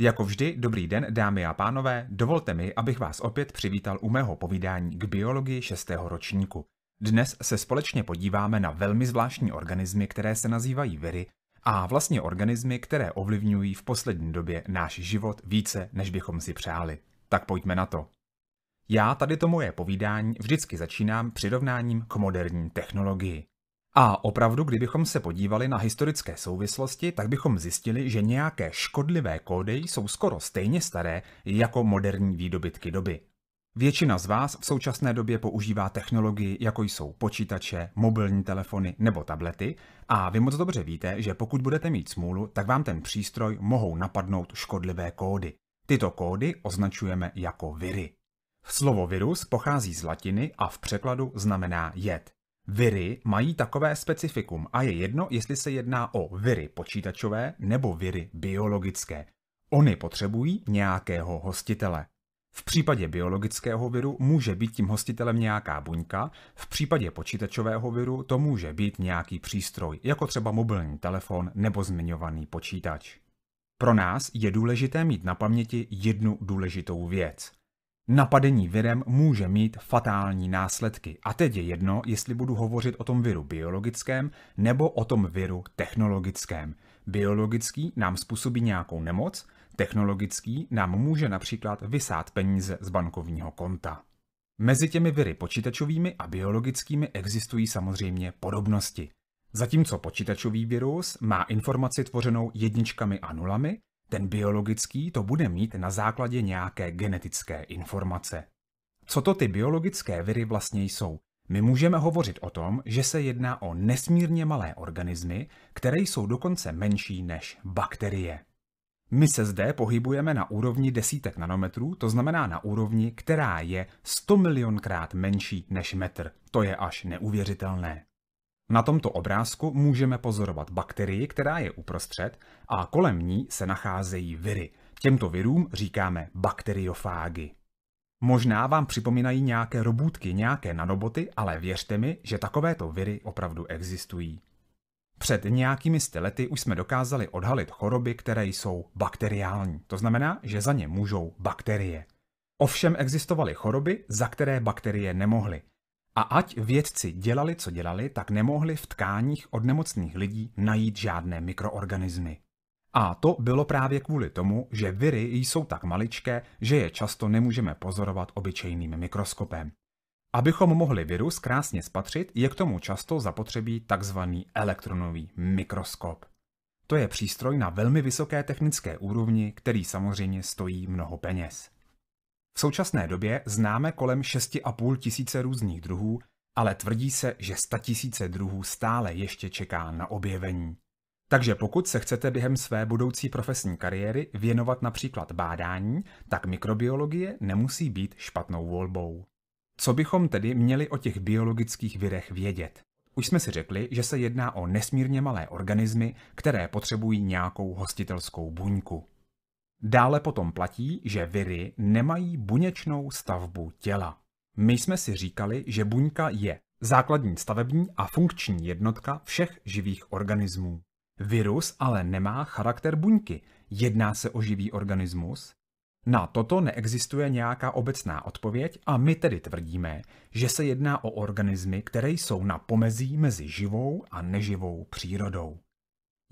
Jako vždy, dobrý den, dámy a pánové, dovolte mi, abych vás opět přivítal u mého povídání k biologii 6. ročníku. Dnes se společně podíváme na velmi zvláštní organismy, které se nazývají viry a vlastně organismy, které ovlivňují v poslední době náš život více, než bychom si přáli. Tak pojďme na to. Já tady to moje povídání vždycky začínám přirovnáním k moderní technologii. A opravdu, kdybychom se podívali na historické souvislosti, tak bychom zjistili, že nějaké škodlivé kódy jsou skoro stejně staré jako moderní výdobytky doby. Většina z vás v současné době používá technologii, jako jsou počítače, mobilní telefony nebo tablety a vy moc dobře víte, že pokud budete mít smůlu, tak vám ten přístroj mohou napadnout škodlivé kódy. Tyto kódy označujeme jako viry. Slovo virus pochází z latiny a v překladu znamená jed. Viry mají takové specifikum a je jedno, jestli se jedná o viry počítačové nebo viry biologické. Ony potřebují nějakého hostitele. V případě biologického viru může být tím hostitelem nějaká buňka, v případě počítačového viru to může být nějaký přístroj, jako třeba mobilní telefon nebo zmiňovaný počítač. Pro nás je důležité mít na paměti jednu důležitou věc – Napadení virem může mít fatální následky. A teď je jedno, jestli budu hovořit o tom viru biologickém nebo o tom viru technologickém. Biologický nám způsobí nějakou nemoc, technologický nám může například vysát peníze z bankovního konta. Mezi těmi viry počítačovými a biologickými existují samozřejmě podobnosti. Zatímco počítačový virus má informaci tvořenou jedničkami a nulami, ten biologický to bude mít na základě nějaké genetické informace. Co to ty biologické viry vlastně jsou? My můžeme hovořit o tom, že se jedná o nesmírně malé organismy, které jsou dokonce menší než bakterie. My se zde pohybujeme na úrovni desítek nanometrů, to znamená na úrovni, která je 100 milionkrát menší než metr. To je až neuvěřitelné. Na tomto obrázku můžeme pozorovat bakterii, která je uprostřed a kolem ní se nacházejí viry. Těmto virům říkáme bakteriofágy. Možná vám připomínají nějaké robůtky, nějaké nanoboty, ale věřte mi, že takovéto viry opravdu existují. Před nějakými sty už jsme dokázali odhalit choroby, které jsou bakteriální, to znamená, že za ně můžou bakterie. Ovšem existovaly choroby, za které bakterie nemohly. A ať vědci dělali, co dělali, tak nemohli v tkáních od nemocných lidí najít žádné mikroorganismy. A to bylo právě kvůli tomu, že viry jsou tak maličké, že je často nemůžeme pozorovat obyčejným mikroskopem. Abychom mohli virus krásně spatřit, je k tomu často zapotřebí tzv. elektronový mikroskop. To je přístroj na velmi vysoké technické úrovni, který samozřejmě stojí mnoho peněz. V současné době známe kolem 6,5 tisíce různých druhů, ale tvrdí se, že 100 tisíce druhů stále ještě čeká na objevení. Takže pokud se chcete během své budoucí profesní kariéry věnovat například bádání, tak mikrobiologie nemusí být špatnou volbou. Co bychom tedy měli o těch biologických virech vědět? Už jsme si řekli, že se jedná o nesmírně malé organismy, které potřebují nějakou hostitelskou buňku. Dále potom platí, že viry nemají buněčnou stavbu těla. My jsme si říkali, že buňka je základní stavební a funkční jednotka všech živých organismů. Virus ale nemá charakter buňky, jedná se o živý organismus? Na toto neexistuje nějaká obecná odpověď a my tedy tvrdíme, že se jedná o organismy, které jsou na pomezí mezi živou a neživou přírodou.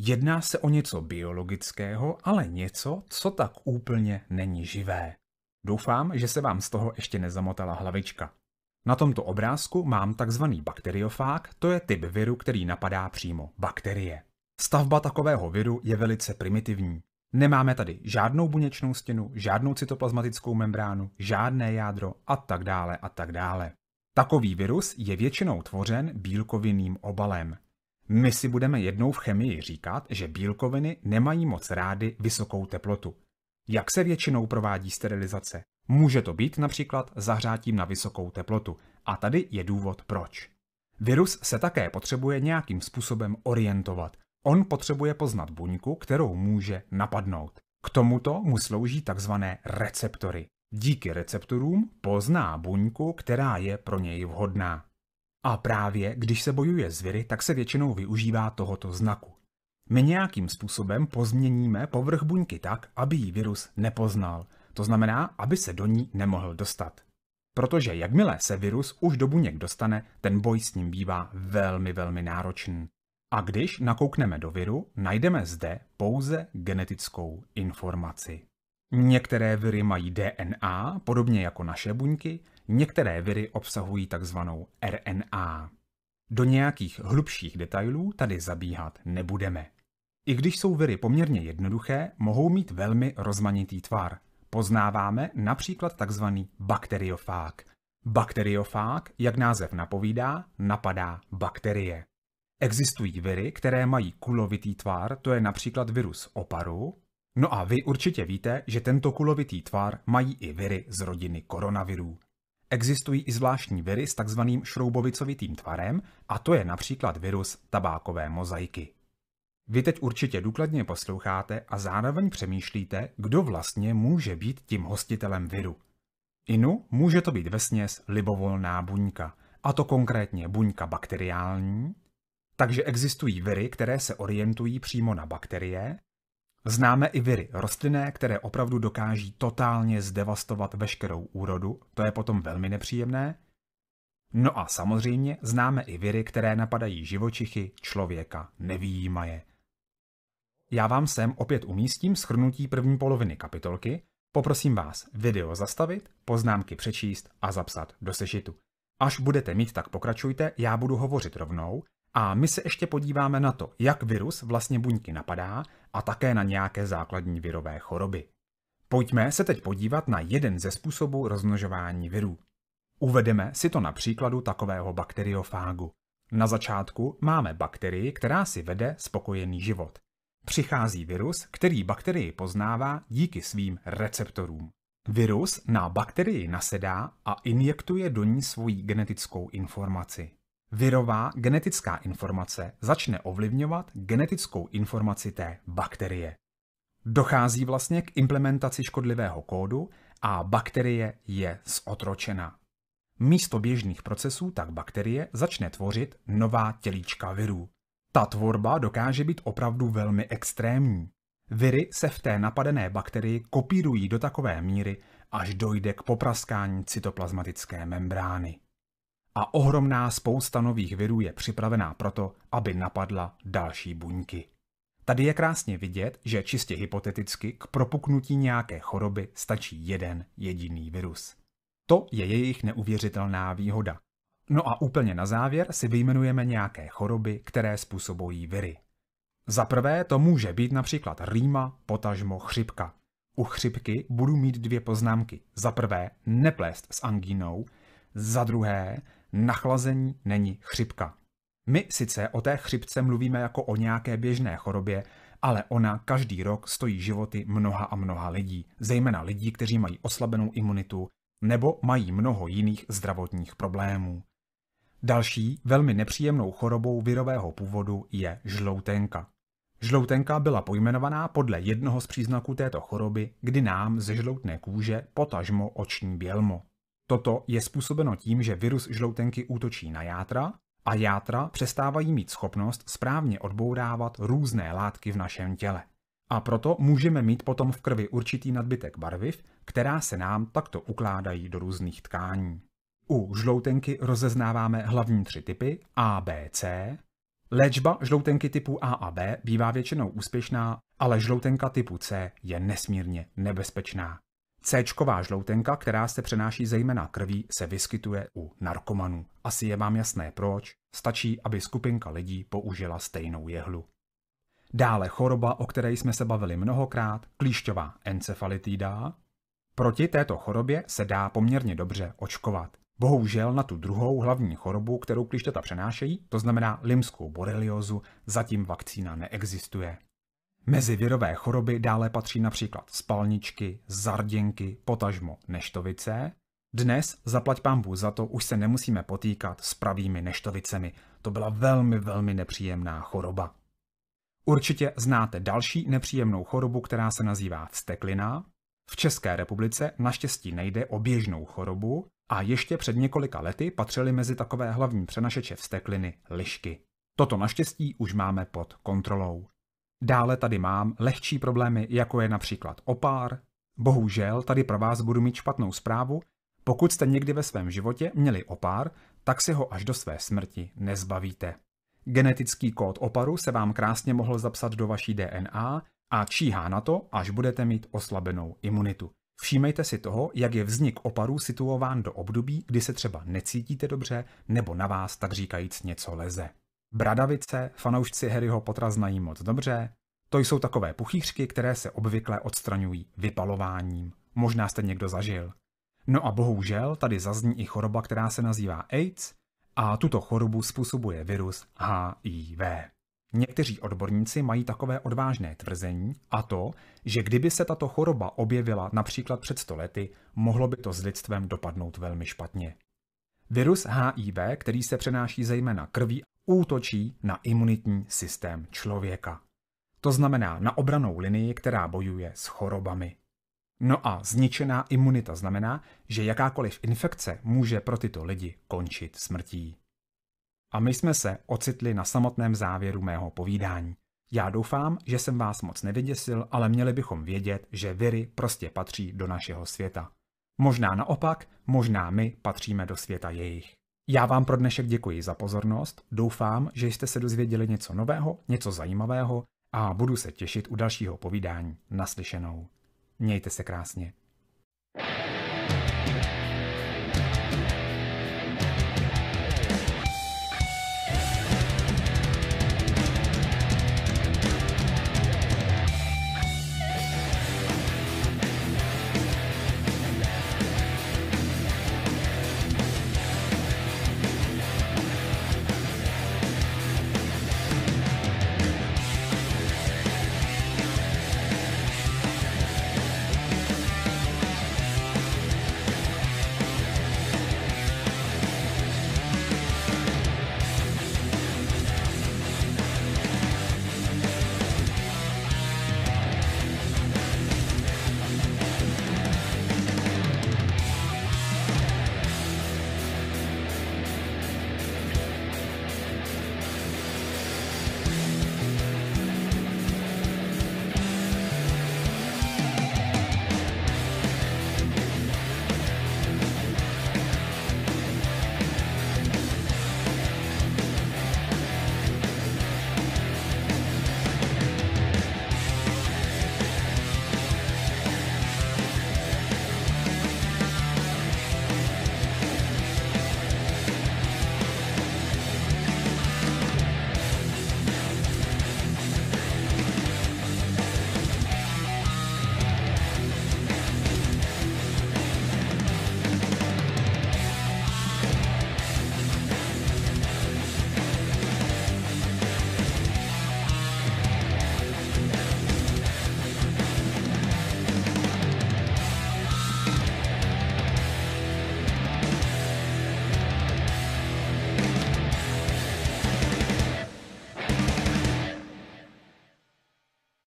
Jedná se o něco biologického, ale něco, co tak úplně není živé. Doufám, že se vám z toho ještě nezamotala hlavička. Na tomto obrázku mám takzvaný bakteriofág, to je typ viru, který napadá přímo bakterie. Stavba takového viru je velice primitivní. Nemáme tady žádnou buněčnou stěnu, žádnou cytoplazmatickou membránu, žádné jádro a tak dále a tak dále. Takový virus je většinou tvořen bílkovinným obalem. My si budeme jednou v chemii říkat, že bílkoviny nemají moc rády vysokou teplotu. Jak se většinou provádí sterilizace? Může to být například zahřátím na vysokou teplotu. A tady je důvod proč. Virus se také potřebuje nějakým způsobem orientovat. On potřebuje poznat buňku, kterou může napadnout. K tomuto mu slouží tzv. receptory. Díky receptorům pozná buňku, která je pro něj vhodná. A právě když se bojuje s viry, tak se většinou využívá tohoto znaku. My nějakým způsobem pozměníme povrch buňky tak, aby ji virus nepoznal, to znamená, aby se do ní nemohl dostat. Protože jakmile se virus už do buněk dostane, ten boj s ním bývá velmi, velmi náročný. A když nakoukneme do viru, najdeme zde pouze genetickou informaci. Některé viry mají DNA, podobně jako naše buňky, Některé viry obsahují takzvanou RNA. Do nějakých hlubších detailů tady zabíhat nebudeme. I když jsou viry poměrně jednoduché, mohou mít velmi rozmanitý tvar. Poznáváme například takzvaný bakteriofág. Bakteriofág, jak název napovídá, napadá bakterie. Existují viry, které mají kulovitý tvar, to je například virus oparu. No a vy určitě víte, že tento kulovitý tvar mají i viry z rodiny koronavirů. Existují i zvláštní viry s takzvaným šroubovicovitým tvarem a to je například virus tabákové mozaiky. Vy teď určitě důkladně posloucháte a zároveň přemýšlíte, kdo vlastně může být tím hostitelem viru. Inu může to být vesměs libovolná buňka, a to konkrétně buňka bakteriální, takže existují viry, které se orientují přímo na bakterie Známe i viry rostlinné, které opravdu dokáží totálně zdevastovat veškerou úrodu, to je potom velmi nepříjemné. No a samozřejmě známe i viry, které napadají živočichy, člověka, nevýjímaje. Já vám sem opět umístím schrnutí první poloviny kapitolky, poprosím vás video zastavit, poznámky přečíst a zapsat do sešitu. Až budete mít, tak pokračujte, já budu hovořit rovnou a my se ještě podíváme na to, jak virus vlastně buňky napadá a také na nějaké základní virové choroby. Pojďme se teď podívat na jeden ze způsobů rozmnožování virů. Uvedeme si to na příkladu takového bakteriofágu. Na začátku máme bakterii, která si vede spokojený život. Přichází virus, který bakterii poznává díky svým receptorům. Virus na bakterii nasedá a injektuje do ní svoji genetickou informaci. Virová genetická informace začne ovlivňovat genetickou informaci té bakterie. Dochází vlastně k implementaci škodlivého kódu a bakterie je zotročena. Místo běžných procesů tak bakterie začne tvořit nová tělíčka virů. Ta tvorba dokáže být opravdu velmi extrémní. Viry se v té napadené bakterii kopírují do takové míry, až dojde k popraskání cytoplazmatické membrány a ohromná spousta nových virů je připravená proto, aby napadla další buňky. Tady je krásně vidět, že čistě hypoteticky k propuknutí nějaké choroby stačí jeden jediný virus. To je jejich neuvěřitelná výhoda. No a úplně na závěr si vyjmenujeme nějaké choroby, které způsobují viry. Za prvé to může být například rýma, potažmo, chřipka. U chřipky budu mít dvě poznámky. Za prvé, neplést s angínou za druhé, nachlazení není chřipka. My sice o té chřipce mluvíme jako o nějaké běžné chorobě, ale ona každý rok stojí životy mnoha a mnoha lidí, zejména lidí, kteří mají oslabenou imunitu nebo mají mnoho jiných zdravotních problémů. Další velmi nepříjemnou chorobou virového původu je žloutenka. Žloutenka byla pojmenovaná podle jednoho z příznaků této choroby, kdy nám ze žloutné kůže potažmo oční bělmo. Toto je způsobeno tím, že virus žloutenky útočí na játra a játra přestávají mít schopnost správně odbourávat různé látky v našem těle. A proto můžeme mít potom v krvi určitý nadbytek barviv, která se nám takto ukládají do různých tkání. U žloutenky rozeznáváme hlavní tři typy A, B, C. Léčba žloutenky typu A a B bývá většinou úspěšná, ale žloutenka typu C je nesmírně nebezpečná c žloutenka, která se přenáší zejména krví, se vyskytuje u narkomanů. Asi je vám jasné proč, stačí, aby skupinka lidí použila stejnou jehlu. Dále choroba, o které jsme se bavili mnohokrát, klíšťová encefalitída. Proti této chorobě se dá poměrně dobře očkovat. Bohužel na tu druhou hlavní chorobu, kterou klíšťata přenášejí, to znamená limskou boreliozu, zatím vakcína neexistuje. Mezi virové choroby dále patří například spalničky, zarděnky, potažmo neštovice. Dnes, zaplať pambu za to, už se nemusíme potýkat s pravými neštovicemi. To byla velmi, velmi nepříjemná choroba. Určitě znáte další nepříjemnou chorobu, která se nazývá vsteklina. V České republice naštěstí nejde o běžnou chorobu a ještě před několika lety patřily mezi takové hlavní přenašeče vstekliny lišky. Toto naštěstí už máme pod kontrolou. Dále tady mám lehčí problémy, jako je například opár. Bohužel tady pro vás budu mít špatnou zprávu. Pokud jste někdy ve svém životě měli opár, tak si ho až do své smrti nezbavíte. Genetický kód oparu se vám krásně mohl zapsat do vaší DNA a číhá na to, až budete mít oslabenou imunitu. Všímejte si toho, jak je vznik oparu situován do období, kdy se třeba necítíte dobře nebo na vás tak říkajíc něco leze. Bradavice fanoušci Harryho Pottera znají moc dobře. To jsou takové puchýřky, které se obvykle odstraňují vypalováním. Možná jste někdo zažil. No a bohužel tady zazní i choroba, která se nazývá AIDS a tuto chorobu způsobuje virus HIV. Někteří odborníci mají takové odvážné tvrzení a to, že kdyby se tato choroba objevila například před stolety, mohlo by to s lidstvem dopadnout velmi špatně. Virus HIV, který se přenáší zejména krví útočí na imunitní systém člověka. To znamená na obranou linii, která bojuje s chorobami. No a zničená imunita znamená, že jakákoliv infekce může pro tyto lidi končit smrtí. A my jsme se ocitli na samotném závěru mého povídání. Já doufám, že jsem vás moc nevyděsil, ale měli bychom vědět, že viry prostě patří do našeho světa. Možná naopak, možná my patříme do světa jejich. Já vám pro dnešek děkuji za pozornost, doufám, že jste se dozvěděli něco nového, něco zajímavého a budu se těšit u dalšího povídání naslyšenou. Mějte se krásně.